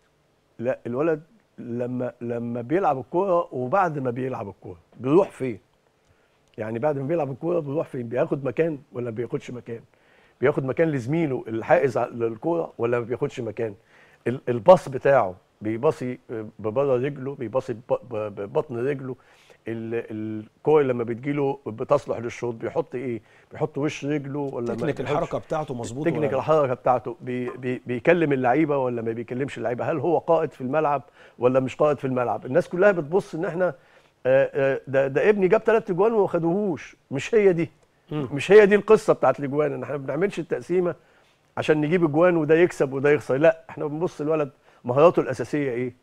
لا الولد لما لما بيلعب الكوره وبعد ما بيلعب الكوره بيروح فين يعني بعد ما بيلعب الكوره بيروح فين بياخد مكان ولا ما بياخدش مكان بياخد مكان لزميله الحائز للكوره ولا ما بياخدش مكان الباص بتاعه بيباصي آه، ببره رجله بيباصي ببطن رجله الكوره لما بتجيله بتصلح للشوط بيحط ايه بيحط وش رجله ولا تكنيك الحركه بتاعته مظبوطه تكنيك الحركه بتاعته بي بي بيكلم اللعيبه ولا ما بيكلمش اللعيبه هل هو قائد في الملعب ولا مش قائد في الملعب الناس كلها بتبص ان احنا آه، آه، ده, ده ابني جاب ثلاث اجوان وما خدوهوش مش هي دي مش هي دي القصه بتاعت الاجوان ان احنا ما بنعملش التقسيمه عشان نجيب اجوان وده يكسب وده يخسر لا احنا بنبص الولد مهاراته الاساسيه إيه؟,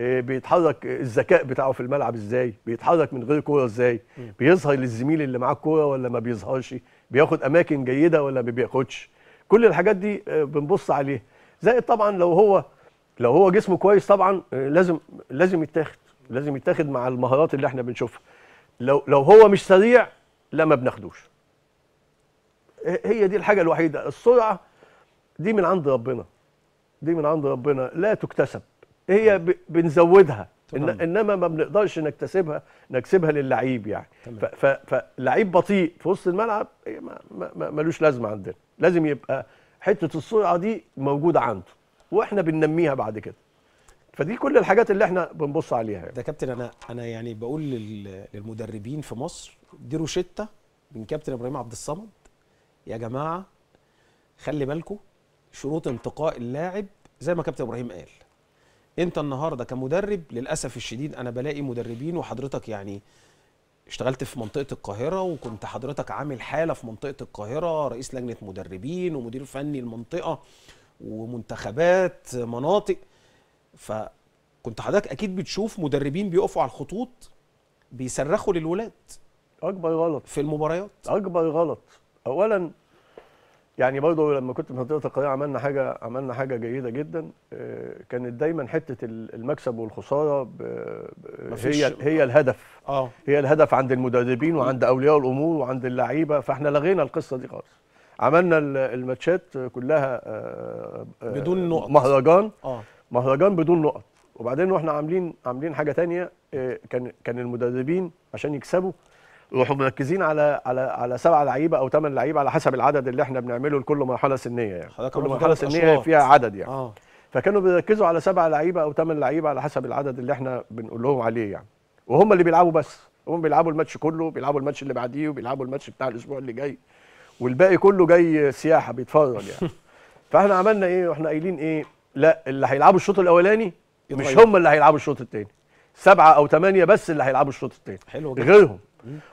ايه بيتحرك الذكاء بتاعه في الملعب ازاي بيتحرك من غير كوره ازاي بيظهر للزميل اللي معاه الكوره ولا ما بيظهرش بياخد اماكن جيده ولا ما بياخدش كل الحاجات دي آه، بنبص عليها زائد طبعا لو هو لو هو جسمه كويس طبعا آه، لازم لازم يتاخد لازم يتاخد مع المهارات اللي احنا بنشوفها لو لو هو مش سريع لا ما بناخدوش هي دي الحاجه الوحيده السرعه دي من عند ربنا دي من عند ربنا لا تكتسب هي بنزودها إن انما ما بنقدرش نكتسبها نكسبها للعيب يعني فلعيب بطيء في وسط الملعب إيه، ملوش لازمه عندنا لازم يبقى حته السرعه دي موجوده عنده واحنا بننميها بعد كده فدي كل الحاجات اللي احنا بنبص عليها يعني. ده كابتن انا انا يعني بقول للمدربين في مصر دي روشته من كابتن ابراهيم عبد الصمد يا جماعه خلي بالكم شروط انتقاء اللاعب زي ما كابتن ابراهيم قال انت النهارده كمدرب للاسف الشديد انا بلاقي مدربين وحضرتك يعني اشتغلت في منطقه القاهره وكنت حضرتك عامل حاله في منطقه القاهره رئيس لجنه مدربين ومدير فني المنطقه ومنتخبات مناطق فكنت حضرتك اكيد بتشوف مدربين بيقفوا على الخطوط بيصرخوا للولاد اكبر غلط في المباريات اكبر غلط اولا يعني برضه لما كنت في منطقه القاهره عملنا حاجه عملنا حاجه جيده جدا آه، كانت دايما حته المكسب والخساره هي هي الهدف آه. هي الهدف عند المدربين وعند اولياء الامور وعند اللعيبه فاحنا لغينا القصه دي خالص عملنا الماتشات كلها آه، بدون نقط مهرجان مهرجان بدون نقط وبعدين واحنا عاملين عاملين حاجه تانية كان كان المدربين عشان يكسبوا روحوا مركزين على على على سبعه لعيبه او ثمان لعيبه على حسب العدد اللي احنا بنعمله لكل مرحله سنيه يعني كل مرحله سنيه فيها عدد يعني آه. فكانوا بيركزوا على سبعه لعيبه او ثمان لعيبه على حسب العدد اللي احنا بنقول لهم عليه يعني وهم اللي بيلعبوا بس هم بيلعبوا الماتش كله بيلعبوا الماتش اللي بعديه وبيلعبوا الماتش بتاع الاسبوع اللي جاي والباقي كله جاي سياحه بيتفرج يعني فاحنا عملنا ايه واحنا قايلين ايه لا اللي هيلعبوا الشوط الاولاني مش هم اللي هيلعبوا الشوط الثاني سبعه او ثمانيه بس اللي هيلعبوا الشوط الثاني حلو جدا غيرهم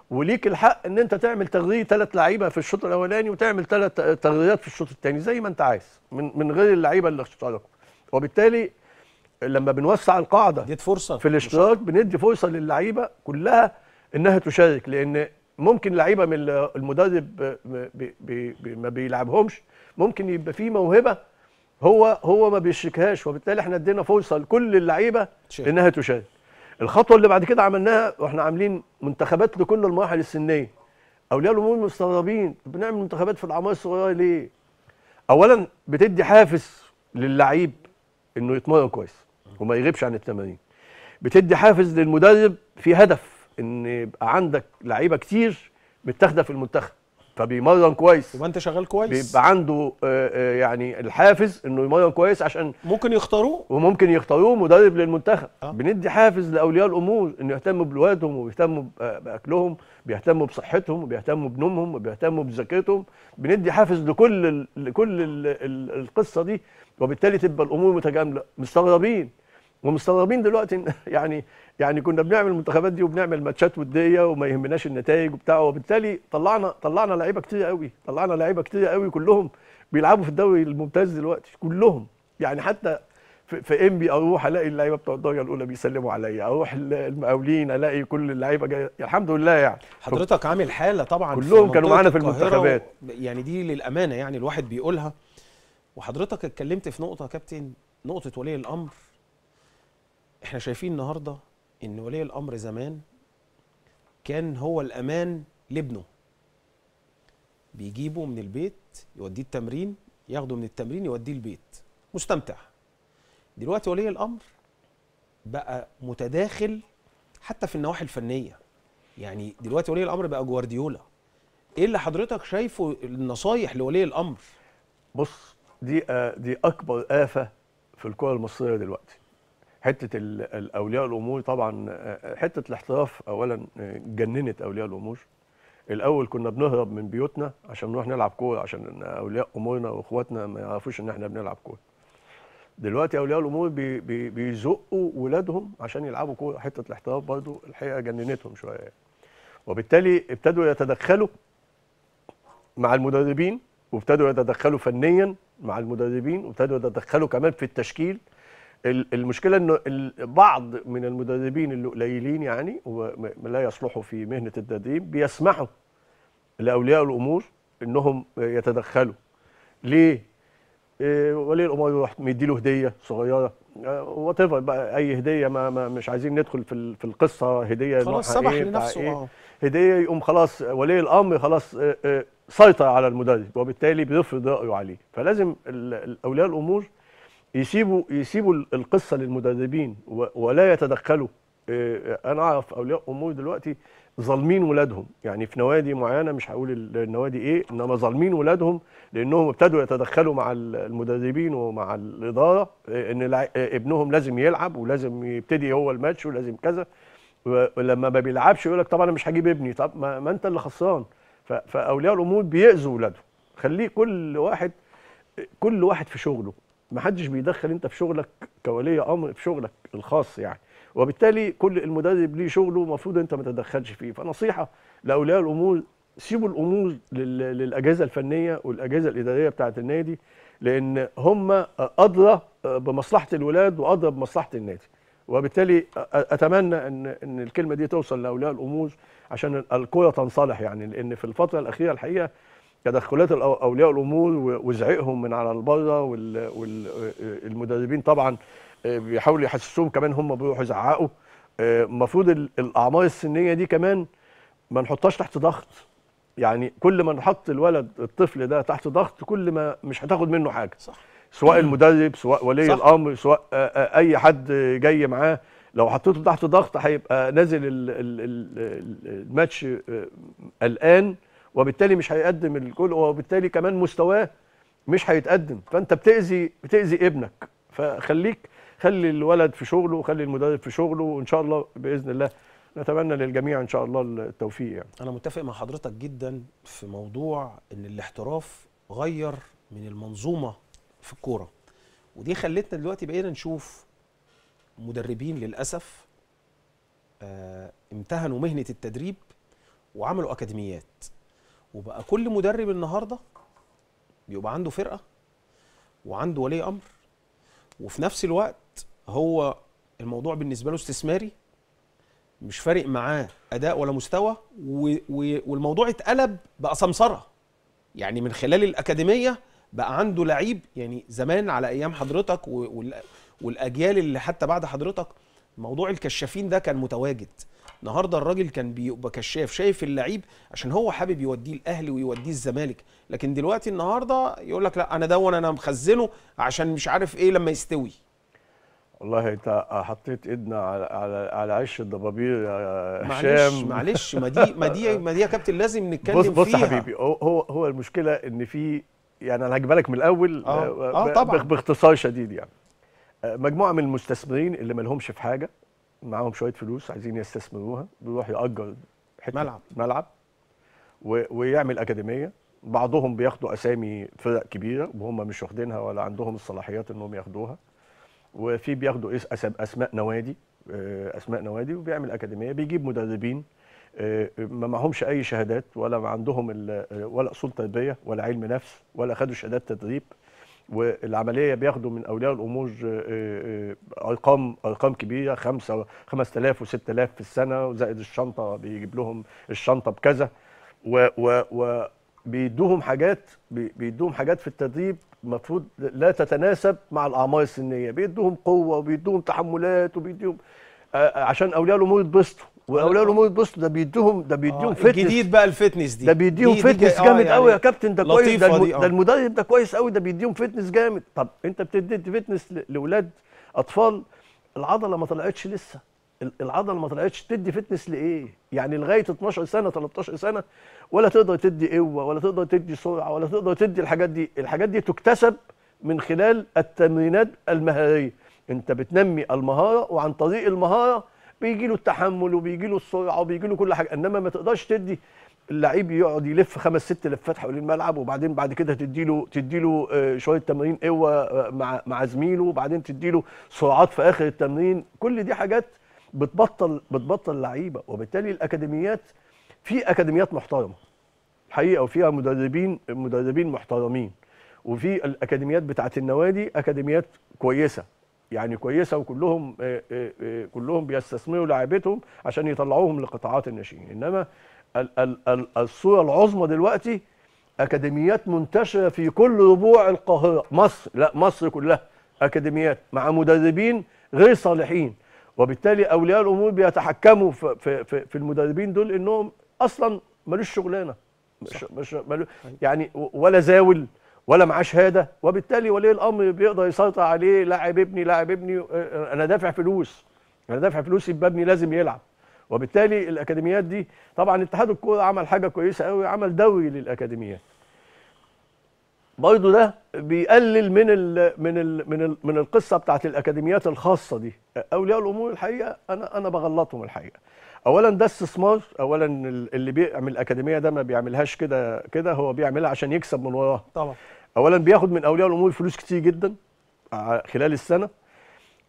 وليك الحق ان انت تعمل تغذيه ثلاث لعيبه في الشوط الاولاني وتعمل ثلاث تغذيات في الشوط الثاني زي ما انت عايز من من غير اللعيبه اللي اشتركوا وبالتالي لما بنوسع القاعده دي فرصه في الاشتراك بندي فرصه للعيبه كلها انها تشارك لان ممكن لعيبه من المدرب بي بي بي ما بيلعبهمش ممكن يبقى في موهبه هو هو ما بيشركهاش وبالتالي احنا ادينا فرصه لكل اللعيبه انها تشارك الخطوه اللي بعد كده عملناها واحنا عاملين منتخبات لكل المراحل السنيه اولياء الامور مستغربين بنعمل منتخبات في الاعمار الصغيره ليه اولا بتدي حافز للعيب انه يتمرن كويس وما يغيبش عن التمارين بتدي حافز للمدرب في هدف ان يبقى عندك لعيبه كتير متاخده في المنتخب فبيمرن كويس يبقى انت شغال كويس بيبقى عنده آه، آه، يعني الحافز انه يمرن كويس عشان ممكن يختاروه وممكن يختاروه مدرب للمنتخب أه. بندي حافز لاولياء الامور انه يهتموا بولادهم ويهتموا باكلهم بيهتموا بصحتهم وبيهتموا بنومهم وبيهتموا بذاكرتهم بندي حافز لكل لكل القصه دي وبالتالي تبقى الامور متجامله مستغربين ومستغربين دلوقتي يعني يعني كنا بنعمل المنتخبات دي وبنعمل ماتشات وديه وما يهمناش النتائج وبتاع وبالتالي طلعنا طلعنا لعيبه كتير قوي طلعنا لعيبه كتير قوي كلهم بيلعبوا في الدوري الممتاز دلوقتي كلهم يعني حتى في انبي اروح الاقي اللعيبه بتوع الدرجه الاولى بيسلموا عليا اروح المقاولين الاقي كل اللعيبه جايه الحمد لله يعني حضرتك عامل حاله طبعا كلهم كانوا معانا في المنتخبات يعني دي للامانه يعني الواحد بيقولها وحضرتك اتكلمت في نقطه يا كابتن نقطه ولي الامر احنا شايفين النهارده ان ولي الامر زمان كان هو الامان لابنه بيجيبه من البيت يوديه التمرين ياخده من التمرين يوديه البيت مستمتع دلوقتي ولي الامر بقى متداخل حتى في النواحي الفنيه يعني دلوقتي ولي الامر بقى جوارديولا ايه اللي حضرتك شايفه النصايح لولي الامر بص دي آه، دي اكبر افه في الكره المصريه دلوقتي حته اولياء الامور طبعا آه، آه، حته الاحتراف اولا آه، جننت اولياء الامور الاول كنا بنهرب من بيوتنا عشان نروح نلعب كوره عشان اولياء امورنا واخواتنا ما يعرفوش ان احنا بنلعب كوره دلوقتي اولياء الامور بي بي بيزقوا ولادهم عشان يلعبوا كوره حته الاحتراف برضو الحقيقه جننتهم شويه يعني. وبالتالي ابتدوا يتدخلوا مع المدربين وابتدوا يتدخلوا فنيا مع المدربين وابتدوا يتدخلوا كمان في التشكيل المشكله انه بعض من المدربين اللي قليلين يعني لا يصلحوا في مهنه التدريب بيسمحوا لاولياء الامور انهم يتدخلوا ليه آه، ولي الامور يروح مديله هديه صغيره وات آه، بقى اي هديه ما, ما مش عايزين ندخل في في القصه هديه خلاص سمح إيه لنفسه إيه آه. هديه يقوم خلاص ولي الامر خلاص سيطر على المدرب وبالتالي بيفرض رايه عليه فلازم اولياء الامور يسيبوا يسيبوا القصه للمدربين ولا يتدخلوا آه، آه، انا اعرف اولياء امور دلوقتي ظالمين ولادهم يعني في نوادي معينه مش هقول النوادي ايه انما ظالمين ولادهم لانهم ابتدوا يتدخلوا مع المدربين ومع الاداره آه، ان ابنهم لازم يلعب ولازم يبتدي هو الماتش ولازم كذا ولما ما بيلعبش يقول لك طب انا مش هجيب ابني طب ما, ما انت اللي خسران فاولياء الامور بيأذوا ولادهم خليه كل واحد كل واحد في شغله ما حدش بيدخل انت في شغلك كولي امر في شغلك الخاص يعني وبالتالي كل المدرب ليه شغله المفروض انت ما تتدخلش فيه فنصيحه لاولياء الامور سيبوا الامور للاجهزه الفنيه والاجهزه الاداريه بتاعه النادي لان هم ادرى بمصلحه الولاد وادرى بمصلحه النادي وبالتالي اتمنى ان ان الكلمه دي توصل لاولياء الامور عشان الكره تنصلح يعني لان في الفتره الاخيره الحقيقه تدخلات اولياء الامور وزعقهم من على البره والمدربين طبعا آه، بيحاولوا يحسسوهم كمان هم بيروحوا يزعقوا آه، المفروض الاعمار السنيه دي كمان ما نحطهاش تحت ضغط يعني كل ما نحط الولد الطفل ده تحت ضغط كل ما مش هتاخد منه حاجه صح سواء المدرب سواء ولي صح. الامر سواء آه، اي حد جاي معاه لو حطيته تحت ضغط هيبقى نازل الماتش قلقان وبالتالي مش هيقدم الكل وبالتالي كمان مستواه مش هيتقدم فانت بتاذي بتاذي ابنك فخليك خلي الولد في شغله وخلي المدرب في شغله وان شاء الله باذن الله نتمنى للجميع ان شاء الله التوفيق يعني. انا متفق مع حضرتك جدا في موضوع ان الاحتراف غير من المنظومه في الكوره ودي خلتنا دلوقتي بقينا نشوف مدربين للاسف آه، امتهنوا مهنه التدريب وعملوا اكاديميات وبقى كل مدرب النهارده بيبقى عنده فرقه وعنده ولي امر وفي نفس الوقت هو الموضوع بالنسبه له استثماري مش فارق معاه اداء ولا مستوى والموضوع اتقلب بقى سمسره يعني من خلال الاكاديميه بقى عنده لعيب يعني زمان على ايام حضرتك والاجيال اللي حتى بعد حضرتك موضوع الكشافين ده كان متواجد النهارده الراجل كان بيبقى كشاف شايف اللعيب عشان هو حابب يوديه الاهلي ويوديه الزمالك لكن دلوقتي النهارده يقول لك لا انا دون انا مخزنه عشان مش عارف ايه لما يستوي والله انت حطيت ايدنا على على على عش الضبابير يا هشام معلش معلش ما دي ما دي ما دي يا كابتن لازم نتكلم بص بص فيها بص حبيبي هو هو المشكله ان في يعني انا هجيبها لك من الاول آه. آه, آه، طبعا باختصار شديد يعني آه، مجموعه من المستثمرين اللي ما لهمش في حاجه معاهم شويه فلوس عايزين يستثمروها بيروح ياجر حته ملعب ملعب ويعمل اكاديميه بعضهم بياخدوا اسامي فرق كبيره وهم مش واخدينها ولا عندهم الصلاحيات انهم ياخدوها وفي بياخدوا اسماء نوادي آه، اسماء نوادي وبيعمل اكاديميه بيجيب مدربين آه، ما معهمش اي شهادات ولا عندهم آه، ولا اصول تربيه ولا علم نفس ولا خدوا شهادات تدريب والعمليه بياخدوا من اولياء الامور آه، آه، ارقام ارقام كبيره 5 5000 و6000 في السنه وزائد الشنطه بيجيب لهم الشنطه بكذا و و حاجات بيدوهم حاجات في التدريب المفروض لا تتناسب مع الاعمار السنيه بيدوهم قوه وبيدوهم تحملات وبيدوهم آه، عشان اولياء الامور يتبسطوا واولياء الامور بص ده بيديهم ده بيديهم آه فتنس جديد بقى الفتنس دي ده بيديهم دي فتنس دي آه، جامد قوي يعني يا كابتن ده كويس ده, الم... آه. ده المدرب ده كويس قوي ده بيديهم فتنس جامد طب انت بتدي فتنس لاولاد اطفال العضله ما طلعتش لسه العضله ما طلعتش تدي فتنس لايه؟ يعني لغايه 12 سنه 13 سنه ولا تقدر تدي قوه ولا تقدر تدي سرعه ولا تقدر تدي الحاجات دي، الحاجات دي تكتسب من خلال التمرينات المهاريه، انت بتنمي المهاره وعن طريق المهاره بيجي له التحمل وبيجي له السرعه وبيجي له كل حاجه انما ما تقدرش تدي اللعيب يقعد يلف خمس ست لفات حوالين الملعب وبعدين بعد كده تدي له تدي له آه، شويه تمارين قوه إيوة، آه، مع مع زميله وبعدين تدي له سرعات في اخر التمرين كل دي حاجات بتبطل بتبطل لعيبه وبالتالي الاكاديميات في اكاديميات محترمه الحقيقه وفيها مدربين مدربين محترمين وفي الاكاديميات بتاعه النوادي اكاديميات كويسه يعني كويسه وكلهم آه، آه، آه، كلهم بيستثمروا لاعبتهم عشان يطلعوهم لقطاعات الناشئين انما الصوره العظمى دلوقتي اكاديميات منتشره في كل ربوع القاهره مصر لا مصر كلها اكاديميات مع مدربين غير صالحين وبالتالي اولياء الامور بيتحكموا في في في المدربين دول انهم اصلا ملوش شغلانه مش مش يعني ولا زاول ولا معاه شهاده وبالتالي ولي الامر بيقدر يسيطر عليه لاعب ابني لاعب ابني انا دافع فلوس انا دافع فلوس يبقى ابني لازم يلعب وبالتالي الاكاديميات دي طبعا اتحاد الكوره عمل حاجه كويسه قوي عمل دوري للاكاديميات برضه ده بيقلل من الـ من الـ من الـ من القصه بتاعت الاكاديميات الخاصه دي اولياء الامور الحقيقه انا انا بغلطهم الحقيقه اولا ده استثمار اولا اللي بيعمل الاكاديميه ده ما بيعملهاش كده كده هو بيعملها عشان يكسب من وراها طبعا اولا بياخد من اولياء الامور فلوس كتير جدا آه، خلال السنه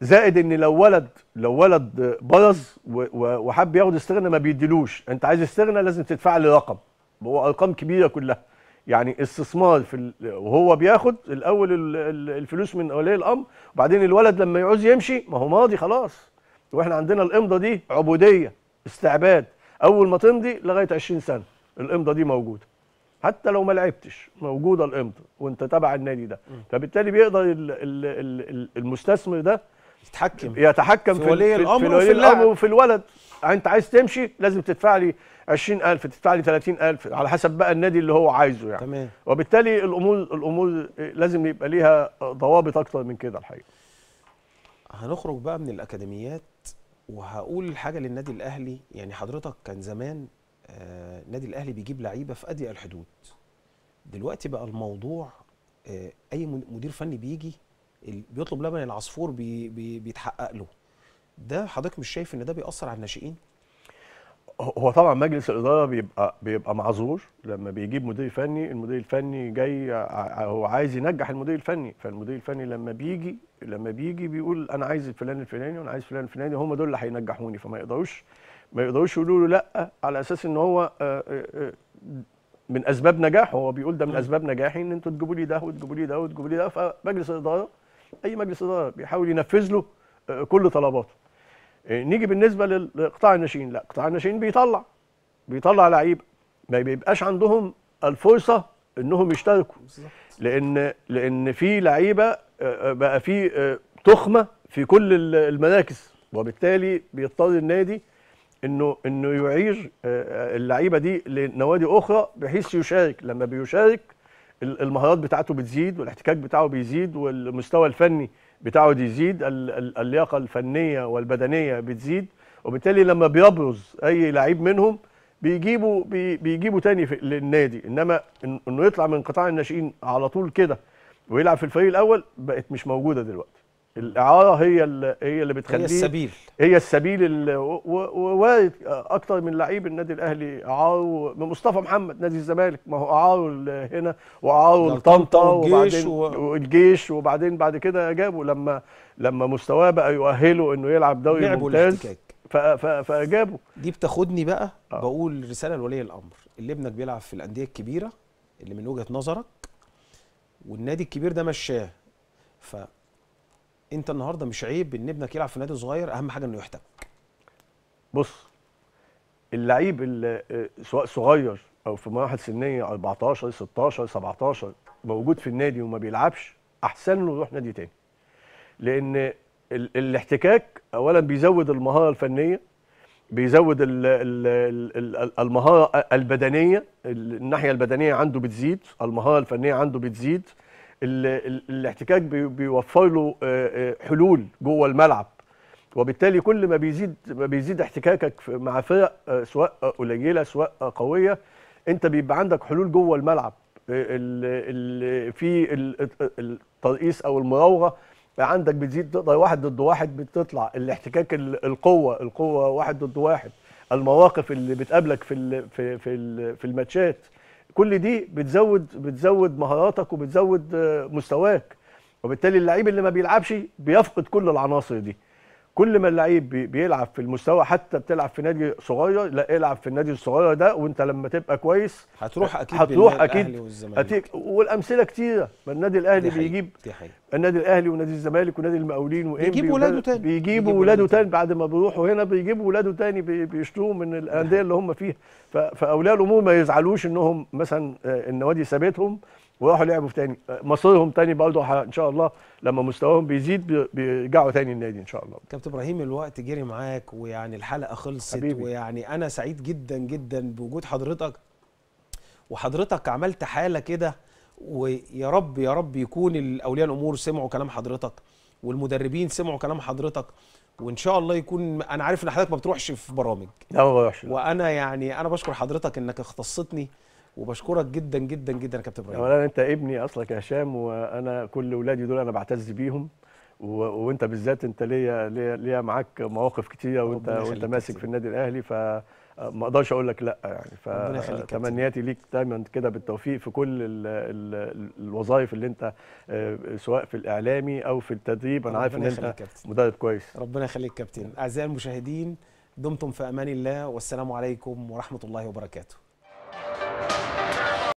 زائد ان لو ولد لو ولد برز وحب ياخد استغنى ما بيديلوش انت عايز استغنى لازم تدفع لي رقم هو ارقام كبيره كلها يعني استثمار في وهو بياخد الاول الفلوس من اولياء الامر وبعدين الولد لما يعوز يمشي ما هو ماضي خلاص واحنا عندنا الامضه دي عبوديه استعباد اول ما تمضي لغايه 20 سنه الامضه دي موجوده حتى لو ما لعبتش موجوده الامضه وانت تبع النادي ده فبالتالي بيقدر الـ الـ الـ المستثمر ده يتحكم يتحكم في, في ولي الامر في ولي الامر وفي الولد يعني انت عايز تمشي لازم تدفع لي 20000 تدفع لي 30000 على حسب بقى النادي اللي هو عايزه يعني تمام. وبالتالي الامور الامور لازم يبقى ليها ضوابط اكتر من كده الحقيقه هنخرج بقى من الاكاديميات وهقول حاجه للنادي الاهلي يعني حضرتك كان زمان النادي آه، الاهلي بيجيب لعيبه في اضيق الحدود دلوقتي بقى الموضوع آه، اي مدير فني بيجي بيطلب لبن العصفور بي بي بيتحقق له ده حضرتك مش شايف ان ده بيأثر على الناشئين هو طبعا مجلس الاداره بيبقى بيبقى معذور لما بيجيب مدير فني المدير الفني جاي هو عايز ينجح المدير الفني فالمدير الفني لما بيجي لما بيجي بيقول انا عايز الفلان الفلاني وانا عايز فلان الفلاني هم دول اللي هينجحوني فما يقدروش ما يقدروش يقولوا له لا على اساس ان هو آه، آه، آه، من اسباب نجاحه هو بيقول ده من اسباب نجاحي ان انتوا تجيبوا لي ده وتجيبوا لي ده وتجيبوا لي ده فمجلس الاداره اي مجلس اداره بيحاول ينفذ له كل طلباته نيجي بالنسبه لقطاع الناشئين لا قطاع الناشئين بيطلع بيطلع لعيبه ما بيبقاش عندهم الفرصه انهم يشتركوا لان لان في لعيبه بقى في تخمه في كل المراكز وبالتالي بيضطر النادي انه انه يعير آه، آه، اللعيبه دي لنوادي اخرى بحيث يشارك لما بيشارك المهارات بتاعته بتزيد والاحتكاك بتاعه بيزيد والمستوى الفني بتاعه بيزيد اللياقه الفنيه والبدنيه بتزيد وبالتالي لما بيبرز اي لعيب منهم بيجيبوا بيجيبوا تاني للنادي انما انه يطلع من قطاع الناشئين على طول كده ويلعب في الفريق الاول بقت مش موجوده دلوقتي الاعاره هي اللي هي اللي بتخليه هي السبيل هي السبيل ووارد آه، اكتر من لعيب النادي الاهلي اعاره مصطفى محمد نادي الزمالك ما هو اعاره هنا واعاره لطنطا وبعدين و... والجيش وبعدين بعد كده جابه لما لما مستواه بقى يؤهله انه يلعب دوري ممتاز فجابه دي بتاخدني بقى آه. بقول رساله لولي الامر اللي ابنك بيلعب في الانديه الكبيره اللي من وجهه نظرك والنادي الكبير ده مشاه ف انت النهارده مش عيب ان ابنك يلعب في نادي صغير اهم حاجه انه يحتك بص اللعيب اللي آه، سواء صغير او في مراحل سنيه 14 16 17 موجود في النادي وما بيلعبش احسن له يروح نادي تاني لان الاحتكاك اولا بيزود المهاره الفنيه بيزود المهاره البدنيه الناحيه البدنيه عنده بتزيد المهاره الفنيه عنده بتزيد الاحتكاك بيوفر له آه، آه، حلول جوه الملعب وبالتالي كل ما بيزيد ما بيزيد احتكاكك مع فرق آه، سواء قليله سواء قويه انت بيبقى عندك حلول جوه الملعب في الترقيص او المراوغه عندك بتزيد تقدر واحد ضد واحد بتطلع الاحتكاك القوه القوه واحد ضد واحد المواقف اللي بتقابلك في في في الماتشات كل دي بتزود بتزود مهاراتك وبتزود آه، مستواك وبالتالي اللعيب اللي ما بيلعبش بيفقد كل العناصر دي كل ما اللعيب بيلعب في المستوى حتى بتلعب في نادي صغير لا العب في النادي الصغير ده وانت لما تبقى كويس هتروح اكيد هتروح اكيد والامثله كتيره ما النادي الاهلي بيجيب النادي الاهلي ونادي الزمالك ونادي المقاولين وانبي بيجيبوا ولاده تاني بيجيبوا ولاده تاني بعد ما بيروحوا هنا بيجيبوا ولاده تاني بيشتروا من الانديه اللي هم فيها فاولياء الامور ما يزعلوش انهم مثلا آه، النوادي سابتهم وراحوا لعبوا في تاني مصيرهم تاني برضه ان شاء الله لما مستواهم بيزيد بيرجعوا تاني النادي ان شاء الله كابتن ابراهيم الوقت جري معاك ويعني الحلقه خلصت حبيبي. ويعني انا سعيد جدا جدا بوجود حضرتك وحضرتك عملت حاله كده ويا رب يا رب يكون اولياء الامور سمعوا كلام حضرتك والمدربين سمعوا كلام حضرتك وان شاء الله يكون انا عارف ان حضرتك ما بتروحش في برامج لا ما بروحش وانا يعني انا بشكر حضرتك انك اختصتني وبشكرك جدا جدا جدا يا كابتن ابراهيم اولا انت ابني اصلك يا هشام وانا كل اولادي دول انا بعتز بيهم و... وانت بالذات انت ليا ليا, ليا معاك مواقف كتيره وانت وانت ماسك في النادي الاهلي فما اقدرش اقول لك لا يعني فتمنياتي ليك دايما كده بالتوفيق في كل ال ال الوظائف اللي انت آه، سواء في الاعلامي او في التدريب انا عارف ان انت مدرب كويس ربنا يخليك كابتن اعزائي المشاهدين دمتم في امان الله والسلام عليكم ورحمه الله وبركاته Thank you.